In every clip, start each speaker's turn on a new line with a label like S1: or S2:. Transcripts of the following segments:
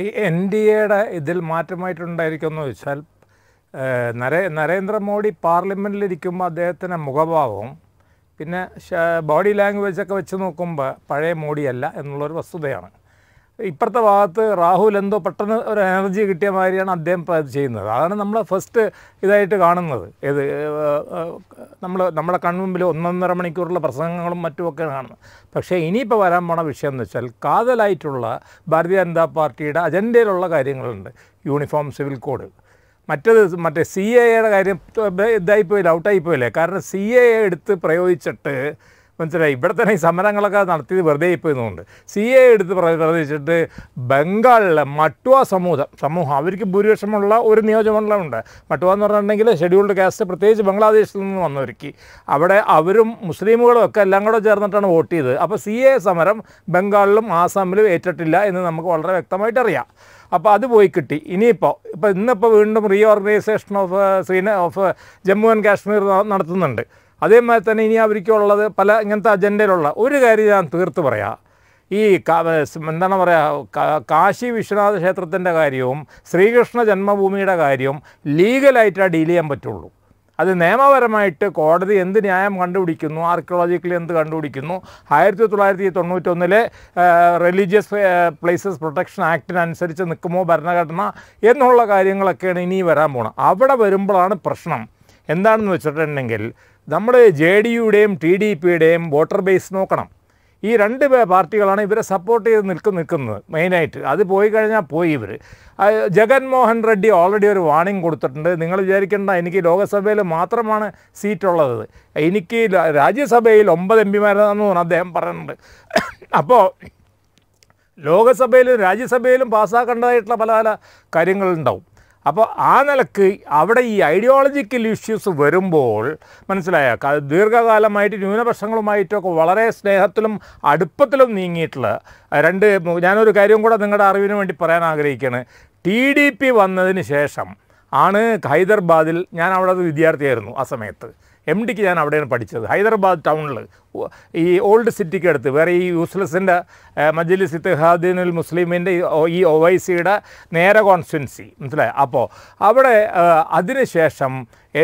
S1: ഈ N D എയുടെ ഇതിൽ മാറ്റമായിട്ടുണ്ടായിരിക്കുമെന്ന് വെച്ചാൽ നരേ നരേന്ദ്രമോദി പാർലമെൻറ്റിലിരിക്കുമ്പോൾ അദ്ദേഹത്തിൻ്റെ മുഖഭാവവും പിന്നെ ബോഡി ലാംഗ്വേജൊക്കെ വെച്ച് നോക്കുമ്പോൾ പഴയ മോഡിയല്ല എന്നുള്ളൊരു വസ്തുതയാണ് ഇപ്പുറത്തെ ഭാഗത്ത് രാഹുൽ എന്തോ പെട്ടെന്ന് ഒരു എനർജി കിട്ടിയ മാതിരിയാണ് അദ്ദേഹം ചെയ്യുന്നത് അതാണ് നമ്മൾ ഫസ്റ്റ് ഇതായിട്ട് കാണുന്നത് ഏത് നമ്മൾ നമ്മുടെ കൺമുമ്പിൽ ഒന്നൊന്നര മണിക്കൂറുള്ള പ്രസംഗങ്ങളും മറ്റുമൊക്കെ കാണുന്നത് പക്ഷേ ഇനിയിപ്പോൾ വരാൻ പോണ വിഷയം എന്ന് വെച്ചാൽ കാതലായിട്ടുള്ള ഭാരതീയ ജനതാ പാർട്ടിയുടെ അജണ്ടയിലുള്ള കാര്യങ്ങളുണ്ട് യൂണിഫോം സിവിൽ കോഡ് മറ്റേത് മറ്റേ സി എയുടെ കാര്യം ഇതായിപ്പോയില്ല ഔട്ടായിപ്പോയില്ലേ പോയില്ലേ കാരണം സി എ എടുത്ത് പ്രയോഗിച്ചിട്ട് മനസ്സിലായി ഇവിടെ തന്നെ ഈ സമരങ്ങളൊക്കെ നടത്തിയത് വെറുതെ പോയതുകൊണ്ട് സി എ എടുത്ത് പ്രവർത്തിച്ചിട്ട് ബംഗാളിലെ മട്ടുവ സമൂഹം സമൂഹം അവർക്ക് ഭൂരിപക്ഷമുള്ള ഒരു നിയോജകമണ്ഡലമുണ്ട് മട്ടുവ എന്ന് പറഞ്ഞിട്ടുണ്ടെങ്കിൽ ഷെഡ്യൂൾഡ് കാസ്റ്റ് പ്രത്യേകിച്ച് ബംഗ്ലാദേശിൽ നിന്ന് വന്നവർക്ക് അവിടെ അവരും മുസ്ലിമുകളും ഒക്കെ എല്ലാം കൂടെ ചേർന്നിട്ടാണ് വോട്ട് ചെയ്തത് അപ്പോൾ സി എ സമരം ബംഗാളിലും ആസാമിലും ഏറ്റിട്ടില്ല എന്ന് നമുക്ക് വളരെ വ്യക്തമായിട്ട് അറിയാം അപ്പോൾ അത് പോയി കിട്ടി ഇനിയിപ്പോൾ ഇപ്പോൾ ഇന്നിപ്പോൾ വീണ്ടും റീ ഓർഗനൈസേഷൻ ഓഫ് സീന ഓഫ് ജമ്മു ആൻഡ് കാശ്മീർ നടത്തുന്നുണ്ട് അതേമാതിരി തന്നെ ഇനി അവർക്കുള്ളത് പല ഇങ്ങനത്തെ അജണ്ടയിലുള്ള ഒരു കാര്യം ഞാൻ തീർത്ത് പറയാം ഈ എന്താണ് പറയുക കാശി വിശ്വനാഥ ക്ഷേത്രത്തിൻ്റെ കാര്യവും ശ്രീകൃഷ്ണ ജന്മഭൂമിയുടെ കാര്യവും ലീഗലായിട്ടാണ് ഡീൽ ചെയ്യാൻ പറ്റുള്ളൂ അത് നിയമപരമായിട്ട് കോടതി എന്ത് ന്യായം കണ്ടുപിടിക്കുന്നു ആർക്കിയോളജിക്കലി എന്ത് കണ്ടുപിടിക്കുന്നു ആയിരത്തി തൊള്ളായിരത്തി തൊണ്ണൂറ്റൊന്നിലെ റിലീജിയസ് പ്ലേസസ് പ്രൊട്ടക്ഷൻ ആക്ടിനനുസരിച്ച് നിൽക്കുമോ ഭരണഘടന എന്നുള്ള കാര്യങ്ങളൊക്കെയാണ് ഇനി വരാൻ പോകുന്നത് അവിടെ വരുമ്പോഴാണ് പ്രശ്നം എന്താണെന്ന് വെച്ചിട്ടുണ്ടെങ്കിൽ നമ്മുടെ ജെ ഡി യുടെയും ടി ഡി പിയുടെയും വോട്ടർ ബേസ് നോക്കണം ഈ രണ്ട് പാർട്ടികളാണ് ഇവരെ സപ്പോർട്ട് ചെയ്ത് നിൽക്കും നിൽക്കുന്നത് മെയിനായിട്ട് അത് പോയി കഴിഞ്ഞാൽ പോയി ഇവർ ജഗൻമോഹൻ റെഡ്ഡി ഓൾറെഡി ഒരു വാണിംഗ് കൊടുത്തിട്ടുണ്ട് നിങ്ങൾ വിചാരിക്കേണ്ട എനിക്ക് ലോകസഭയിൽ മാത്രമാണ് സീറ്റുള്ളത് എനിക്ക് രാജ്യസഭയിൽ ഒമ്പത് എം പിമാരാണെന്ന് തോന്നുന്നു അദ്ദേഹം പറയുന്നുണ്ട് അപ്പോൾ ലോകസഭയിലും രാജ്യസഭയിലും പാസ്സാക്കേണ്ടതായിട്ടുള്ള പല പല കാര്യങ്ങളുണ്ടാവും അപ്പോൾ ആ നിലക്ക് അവിടെ ഈ ഐഡിയോളജിക്കൽ ഇഷ്യൂസ് വരുമ്പോൾ മനസ്സിലായ ദീർഘകാലമായിട്ട് ന്യൂനപക്ഷങ്ങളുമായിട്ടൊക്കെ വളരെ സ്നേഹത്തിലും അടുപ്പത്തിലും നീങ്ങിയിട്ടുള്ള രണ്ട് ഞാനൊരു കാര്യം കൂടെ നിങ്ങളുടെ അറിവിന് വേണ്ടി പറയാൻ ആഗ്രഹിക്കുകയാണ് ടി ഡി പി വന്നതിന് ശേഷം ആണ് ഹൈദരാബാദിൽ ഞാൻ അവിടെ വിദ്യാർത്ഥിയായിരുന്നു ആ സമയത്ത് എം ഡിക്ക് ഞാൻ അവിടെയാണ് പഠിച്ചത് ഹൈദരാബാദ് ടൗണിൽ ഈ ഓൾഡ് സിറ്റിക്ക് അടുത്ത് വേറെ ഈ യൂസ്ലെസിൻ്റെ മജ്ലിസ് ഇത്തിഹാദിനുൽ മുസ്ലിമിൻ്റെ ഈ ഒ വൈ സിയുടെ നേരെ കോൺസ്റ്റുവൻസി മനസ്സിലായി അപ്പോൾ അവിടെ അതിനുശേഷം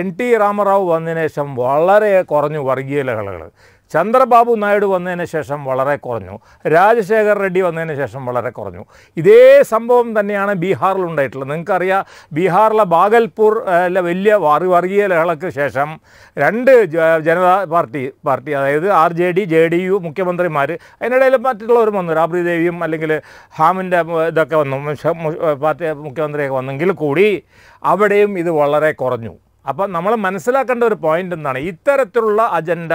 S1: എൻ ടി രാമറാവു വന്നതിന് ശേഷം വളരെ കുറഞ്ഞു വർഗീയ ലഹളകൾ ചന്ദ്രബാബു നായിഡു വന്നതിന് ശേഷം വളരെ കുറഞ്ഞു രാജശേഖർ റെഡ്ഡി വന്നതിന് ശേഷം വളരെ കുറഞ്ഞു ഇതേ സംഭവം തന്നെയാണ് ബീഹാറിൽ ഉണ്ടായിട്ടുള്ളത് നിങ്ങൾക്കറിയാം ബീഹാറിലെ ബാഗൽപൂർ വലിയ വർഗീയ ലഹളക്ക് ശേഷം രണ്ട് ജനതാ പാർട്ടി പാർട്ടി അതായത് R J D J D U മുഖ്യമന്ത്രിമാർ അതിനിടയിൽ മറ്റുള്ളവരും വന്നു രാബ്രി ദേവിയും അല്ലെങ്കിൽ ഹാമിൻ്റെ ഇതൊക്കെ വന്നു പാർട്ടി മുഖ്യമന്ത്രിയൊക്കെ വന്നെങ്കിൽ കൂടി അവിടെയും ഇത് വളരെ കുറഞ്ഞു അപ്പം നമ്മൾ മനസ്സിലാക്കേണ്ട ഒരു പോയിൻ്റ് എന്താണ് ഇത്തരത്തിലുള്ള അജണ്ട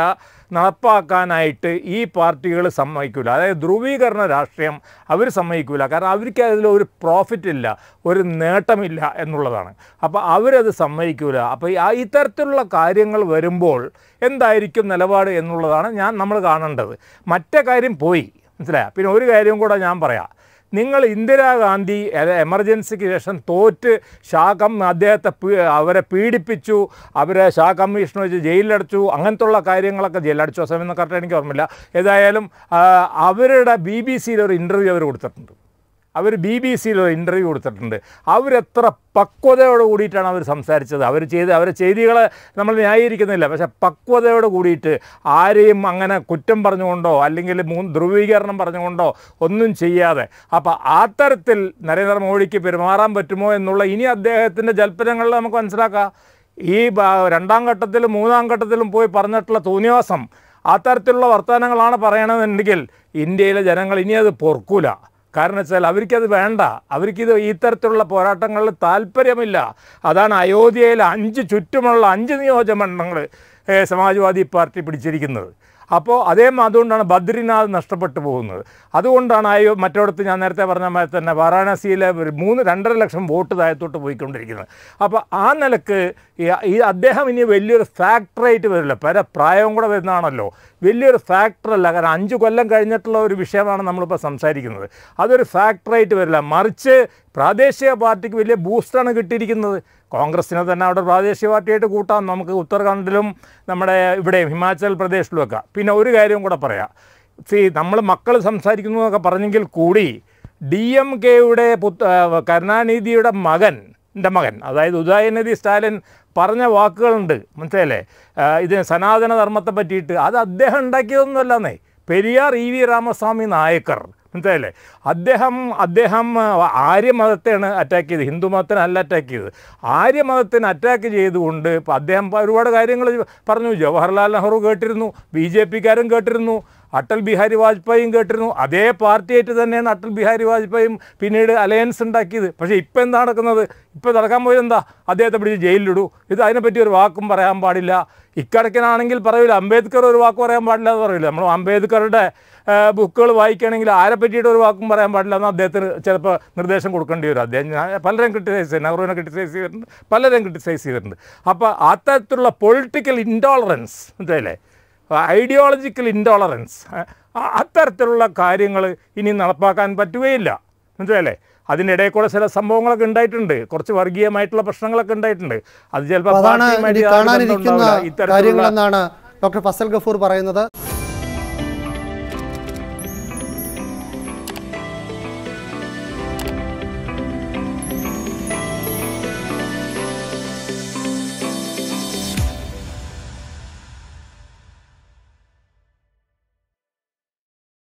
S1: നടപ്പാക്കാനായിട്ട് ഈ പാർട്ടികൾ സമ്മതിക്കില്ല അതായത് ധ്രുവീകരണ രാഷ്ട്രീയം അവർ സമ്മതിക്കില്ല കാരണം അവർക്ക് അതിൽ ഒരു പ്രോഫിറ്റ് ഇല്ല ഒരു നേട്ടമില്ല എന്നുള്ളതാണ് അപ്പോൾ അവരത് സമ്മതിക്കില്ല അപ്പോൾ ആ ഇത്തരത്തിലുള്ള കാര്യങ്ങൾ വരുമ്പോൾ എന്തായിരിക്കും നിലപാട് എന്നുള്ളതാണ് ഞാൻ നമ്മൾ കാണേണ്ടത് മറ്റേ കാര്യം പോയി മനസ്സിലായ പിന്നെ ഒരു കാര്യം കൂടെ ഞാൻ പറയാം നിങ്ങൾ ഇന്ദിരാഗാന്ധി എമർജൻസിക്ക് ശേഷം തോറ്റ് ഷാഖം അദ്ദേഹത്തെ അവരെ പീഡിപ്പിച്ചു അവരെ ഷാ കമ്മീഷൻ വെച്ച് ജയിലിലടച്ചു അങ്ങനത്തുള്ള കാര്യങ്ങളൊക്കെ ജയിലടച്ചു ആ സമയം കറക്റ്റ് എനിക്ക് ഓർമ്മയില്ല ഏതായാലും അവരുടെ ബി ബി സിയിൽ ഒരു ഇൻ്റർവ്യൂ അവർ കൊടുത്തിട്ടുണ്ട് അവർ ബി ബി സിയിൽ ഒരു ഇൻ്റർവ്യൂ കൊടുത്തിട്ടുണ്ട് അവരെത്ര പക്വതയോട് കൂടിയിട്ടാണ് അവർ സംസാരിച്ചത് അവർ ചെയ്ത് അവരെ ചെയ്തികളെ നമ്മൾ ന്യായീകരിക്കുന്നില്ല പക്ഷേ പക്വതയോട് കൂടിയിട്ട് ആരെയും അങ്ങനെ കുറ്റം പറഞ്ഞുകൊണ്ടോ അല്ലെങ്കിൽ മൂന്ന് ധ്രുവീകരണം പറഞ്ഞുകൊണ്ടോ ഒന്നും ചെയ്യാതെ അപ്പോൾ ആ തരത്തിൽ നരേന്ദ്രമോദിക്ക് പെരുമാറാൻ പറ്റുമോ എന്നുള്ള ഇനി അദ്ദേഹത്തിൻ്റെ ജൽപ്പനങ്ങളിൽ നമുക്ക് മനസ്സിലാക്കാം ഈ രണ്ടാം ഘട്ടത്തിലും മൂന്നാം ഘട്ടത്തിലും പോയി പറഞ്ഞിട്ടുള്ള തോന്നിവാസം ആ തരത്തിലുള്ള വർത്തമാനങ്ങളാണ് പറയണമെന്നുണ്ടെങ്കിൽ ഇന്ത്യയിലെ ജനങ്ങൾ ഇനി അത് പൊറുക്കൂല കാരണം വെച്ചാൽ അവർക്കത് വേണ്ട അവർക്കിത് ഇത്തരത്തിലുള്ള പോരാട്ടങ്ങളിൽ താല്പര്യമില്ല അതാണ് അയോധ്യയിൽ അഞ്ച് ചുറ്റുമുള്ള അഞ്ച് നിയോജക മണ്ഡലങ്ങൾ സമാജ്വാദി പാർട്ടി പിടിച്ചിരിക്കുന്നത് അപ്പോൾ അതേ അതുകൊണ്ടാണ് ബദ്രിനാഥ് നഷ്ടപ്പെട്ടു പോകുന്നത് അതുകൊണ്ടാണ് അയ്യോ മറ്റോടത്ത് ഞാൻ നേരത്തെ പറഞ്ഞ മാതിരി തന്നെ വാരാണസിയിലെ ഒരു മൂന്ന് രണ്ടര ലക്ഷം വോട്ട് താഴത്തോട്ട് പോയിക്കൊണ്ടിരിക്കുന്നത് അപ്പോൾ ആ നിലക്ക് ഈ അദ്ദേഹം ഇനി വലിയൊരു ഫാക്ടറായിട്ട് വരില്ല പല പ്രായവും കൂടെ വരുന്നതാണല്ലോ വലിയൊരു ഫാക്ടറല്ല കാരണം അഞ്ച് കൊല്ലം കഴിഞ്ഞിട്ടുള്ള ഒരു വിഷയമാണ് നമ്മളിപ്പോൾ സംസാരിക്കുന്നത് അതൊരു ഫാക്ടറായിട്ട് വരില്ല മറിച്ച് പ്രാദേശിക പാർട്ടിക്ക് വലിയ ബൂസ്റ്റാണ് കിട്ടിയിരിക്കുന്നത് കോൺഗ്രസ്സിനെ തന്നെ അവിടെ പ്രാദേശിക പാർട്ടിയായിട്ട് കൂട്ടാം നമുക്ക് ഉത്തരാഖണ്ഡിലും നമ്മുടെ ഇവിടെ ഹിമാചൽ പ്രദേശിലും ഒക്കെ പിന്നെ ഒരു കാര്യം കൂടെ പറയാം സി നമ്മൾ മക്കൾ സംസാരിക്കുന്നു എന്നൊക്കെ പറഞ്ഞെങ്കിൽ കൂടി ഡി എം കെയുടെ പുത്ത കരുണാനിധിയുടെ മകൻ എൻ്റെ മകൻ അതായത് ഉദയനിധി സ്റ്റാലിൻ പറഞ്ഞ വാക്കുകളുണ്ട് മനസ്സിലല്ലേ ഇതിന് സനാതന ധർമ്മത്തെ പറ്റിയിട്ട് അത് അദ്ദേഹം ഉണ്ടാക്കിയതൊന്നുമല്ലെന്നേ പെരിയാർ ഇ വി രാമസ്വാമി നായക്കർ മനസ്സിലായില്ലേ അദ്ദേഹം അദ്ദേഹം ആര്യമതത്തെയാണ് അറ്റാക്ക് ചെയ്തത് ഹിന്ദു മതത്തിനല്ല അറ്റാക്ക് ചെയ്തത് ആര്യമതത്തിന് അറ്റാക്ക് ചെയ്തുകൊണ്ട് ഇപ്പം അദ്ദേഹം ഒരുപാട് കാര്യങ്ങൾ പറഞ്ഞു ജവഹർലാൽ നെഹ്റു കേട്ടിരുന്നു ബി ജെ പിക്കാരും കേട്ടിരുന്നു അടൽ ബിഹാരി വാജ്പേയും കേട്ടിരുന്നു അതേ പാർട്ടിയായിട്ട് തന്നെയാണ് അടൽ ബിഹാരി വാജ്പേയും പിന്നീട് അലയൻസ് ഉണ്ടാക്കിയത് പക്ഷേ ഇപ്പം എന്താ നടക്കുന്നത് ഇപ്പോൾ നടക്കാൻ പോയത് എന്താ അദ്ദേഹത്തെ പിടിച്ച് ജയിലിലിടൂ ഇത് അതിനെപ്പറ്റി ഒരു വാക്കും പറയാൻ പാടില്ല ഇക്കടക്കനാണെങ്കിൽ പറയില്ല അംബേദ്കർ ഒരു വാക്ക് പറയാൻ പാടില്ല എന്ന് പറയില്ല നമ്മൾ അംബേദ്കറുടെ ബുക്കുകൾ വായിക്കുകയാണെങ്കിൽ ആരെ പറ്റിയിട്ട് ഒരു വാക്കും പറയാൻ പാടില്ല എന്ന് അദ്ദേഹത്തിന് ചിലപ്പോൾ നിർദ്ദേശം കൊടുക്കേണ്ടി വരും അദ്ദേഹം പലരും ക്രിട്ടിസൈസ് ചെയ്യും നെഹ്റുവിനെ ക്രിട്ടിസൈസ് ചെയ്തിട്ടുണ്ട് പലരും ക്രിട്ടിസൈസ് ചെയ്തിട്ടുണ്ട് അപ്പോൾ അത്തരത്തിലുള്ള പൊളിറ്റിക്കൽ ഇൻടോളറൻസ് മനസ്സിലായില്ലേ ഐഡിയോളജിക്കൽ ഇൻടോളറൻസ് അത്തരത്തിലുള്ള കാര്യങ്ങൾ ഇനി നടപ്പാക്കാൻ പറ്റുകയില്ല മനസ്സിലല്ലേ അതിൻ്റെ ഇടയിൽ കൂടെ ചില സംഭവങ്ങളൊക്കെ ഉണ്ടായിട്ടുണ്ട് കുറച്ച് വർഗീയമായിട്ടുള്ള പ്രശ്നങ്ങളൊക്കെ ഉണ്ടായിട്ടുണ്ട് അത് ചിലപ്പോൾ ഇത്തരത്തിലുള്ള ഡോക്ടർ ഫസൽ ഗഫൂർ പറയുന്നത്